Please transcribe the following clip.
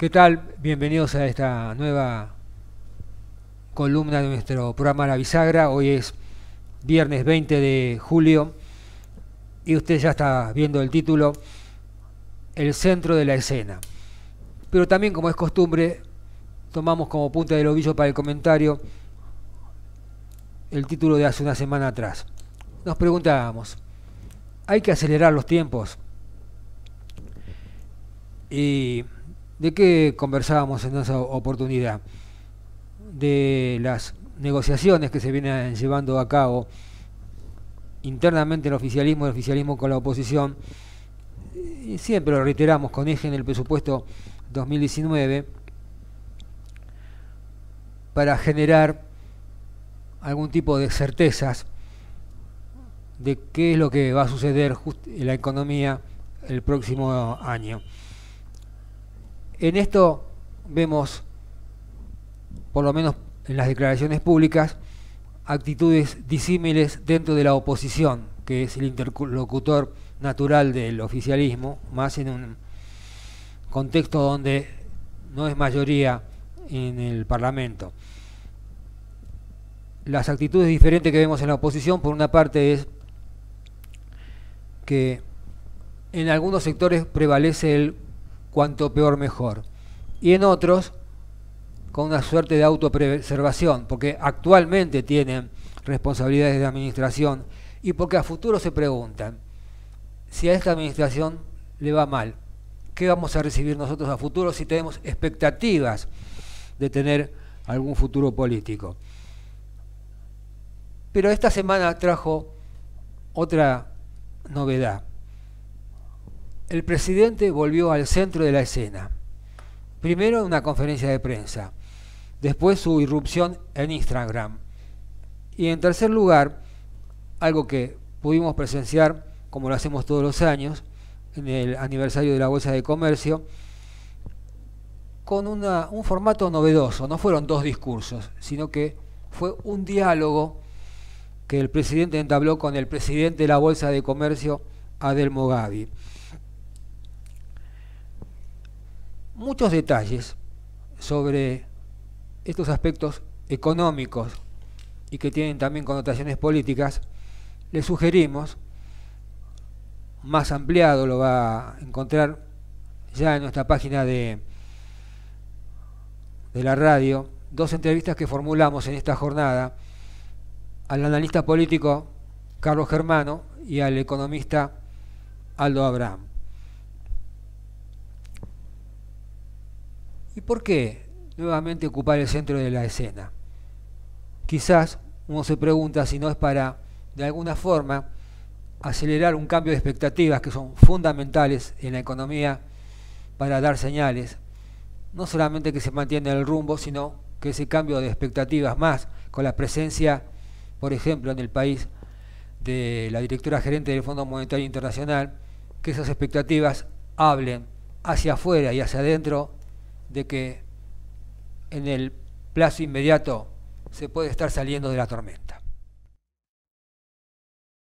¿Qué tal? Bienvenidos a esta nueva columna de nuestro programa La Bisagra. Hoy es viernes 20 de julio y usted ya está viendo el título El centro de la escena. Pero también, como es costumbre, tomamos como punta del ovillo para el comentario el título de hace una semana atrás. Nos preguntábamos, ¿hay que acelerar los tiempos? Y ¿De qué conversábamos en esa oportunidad? De las negociaciones que se vienen llevando a cabo internamente el oficialismo, el oficialismo con la oposición. Y siempre lo reiteramos con eje en el presupuesto 2019 para generar algún tipo de certezas de qué es lo que va a suceder en la economía el próximo año. En esto vemos, por lo menos en las declaraciones públicas, actitudes disímiles dentro de la oposición, que es el interlocutor natural del oficialismo, más en un contexto donde no es mayoría en el Parlamento. Las actitudes diferentes que vemos en la oposición, por una parte, es que en algunos sectores prevalece el cuanto peor mejor. Y en otros, con una suerte de autopreservación, porque actualmente tienen responsabilidades de administración y porque a futuro se preguntan, si a esta administración le va mal, ¿qué vamos a recibir nosotros a futuro si tenemos expectativas de tener algún futuro político? Pero esta semana trajo otra novedad. El presidente volvió al centro de la escena. Primero una conferencia de prensa, después su irrupción en Instagram. Y en tercer lugar, algo que pudimos presenciar, como lo hacemos todos los años, en el aniversario de la Bolsa de Comercio, con un formato novedoso. No fueron dos discursos, sino que fue un diálogo que el presidente entabló con el presidente de la Bolsa de Comercio, Adel Gavi muchos detalles sobre estos aspectos económicos y que tienen también connotaciones políticas, le sugerimos, más ampliado lo va a encontrar ya en nuestra página de, de la radio, dos entrevistas que formulamos en esta jornada al analista político Carlos Germano y al economista Aldo Abraham. ¿Y por qué nuevamente ocupar el centro de la escena? Quizás uno se pregunta si no es para, de alguna forma, acelerar un cambio de expectativas que son fundamentales en la economía para dar señales, no solamente que se mantiene el rumbo, sino que ese cambio de expectativas más, con la presencia, por ejemplo, en el país de la directora gerente del Fondo Monetario Internacional, que esas expectativas hablen hacia afuera y hacia adentro de que en el plazo inmediato se puede estar saliendo de la tormenta.